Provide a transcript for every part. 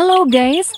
Halo guys,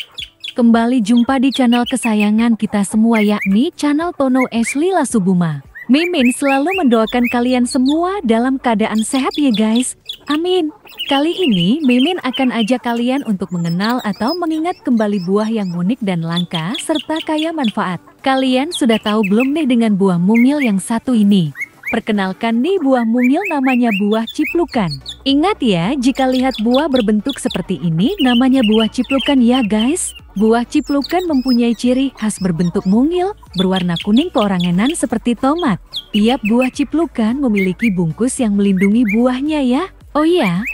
kembali jumpa di channel kesayangan kita semua yakni channel Tono Ashley Lasubuma. Mimin selalu mendoakan kalian semua dalam keadaan sehat ya guys. Amin. Kali ini Mimin akan ajak kalian untuk mengenal atau mengingat kembali buah yang unik dan langka serta kaya manfaat. Kalian sudah tahu belum nih dengan buah mungil yang satu ini? Perkenalkan nih buah mungil namanya buah ciplukan. Ingat ya, jika lihat buah berbentuk seperti ini, namanya buah ciplukan ya guys. Buah ciplukan mempunyai ciri khas berbentuk mungil, berwarna kuning keorangenan seperti tomat. Tiap buah ciplukan memiliki bungkus yang melindungi buahnya ya. Oh iya,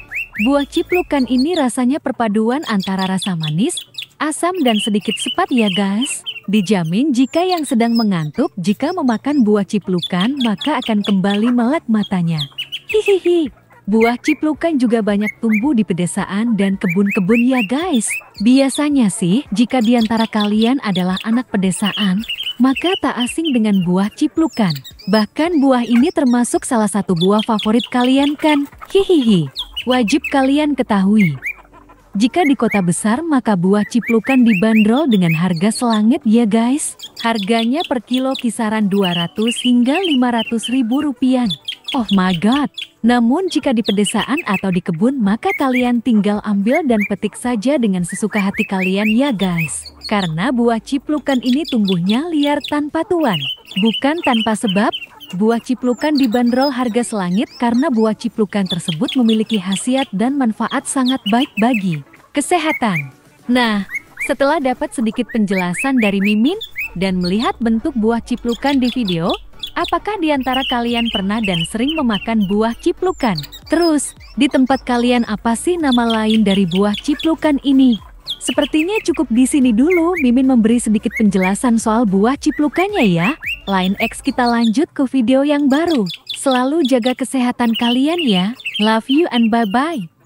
buah ciplukan ini rasanya perpaduan antara rasa manis, asam dan sedikit sepat ya guys. Dijamin jika yang sedang mengantuk, jika memakan buah ciplukan, maka akan kembali melek matanya. Hihihi. Buah ciplukan juga banyak tumbuh di pedesaan dan kebun-kebun ya guys. Biasanya sih, jika di antara kalian adalah anak pedesaan, maka tak asing dengan buah ciplukan. Bahkan buah ini termasuk salah satu buah favorit kalian kan? Hihihi, wajib kalian ketahui. Jika di kota besar, maka buah ciplukan dibanderol dengan harga selangit ya guys. Harganya per kilo kisaran 200 hingga 500 ribu rupiah. Oh my god! Namun jika di pedesaan atau di kebun, maka kalian tinggal ambil dan petik saja dengan sesuka hati kalian ya guys. Karena buah ciplukan ini tumbuhnya liar tanpa tuan. Bukan tanpa sebab, buah ciplukan dibanderol harga selangit karena buah ciplukan tersebut memiliki khasiat dan manfaat sangat baik bagi kesehatan. Nah, setelah dapat sedikit penjelasan dari Mimin dan melihat bentuk buah ciplukan di video, Apakah di antara kalian pernah dan sering memakan buah ciplukan? Terus, di tempat kalian apa sih nama lain dari buah ciplukan ini? Sepertinya cukup di sini dulu Mimin memberi sedikit penjelasan soal buah ciplukannya ya. Lain X kita lanjut ke video yang baru. Selalu jaga kesehatan kalian ya. Love you and bye-bye.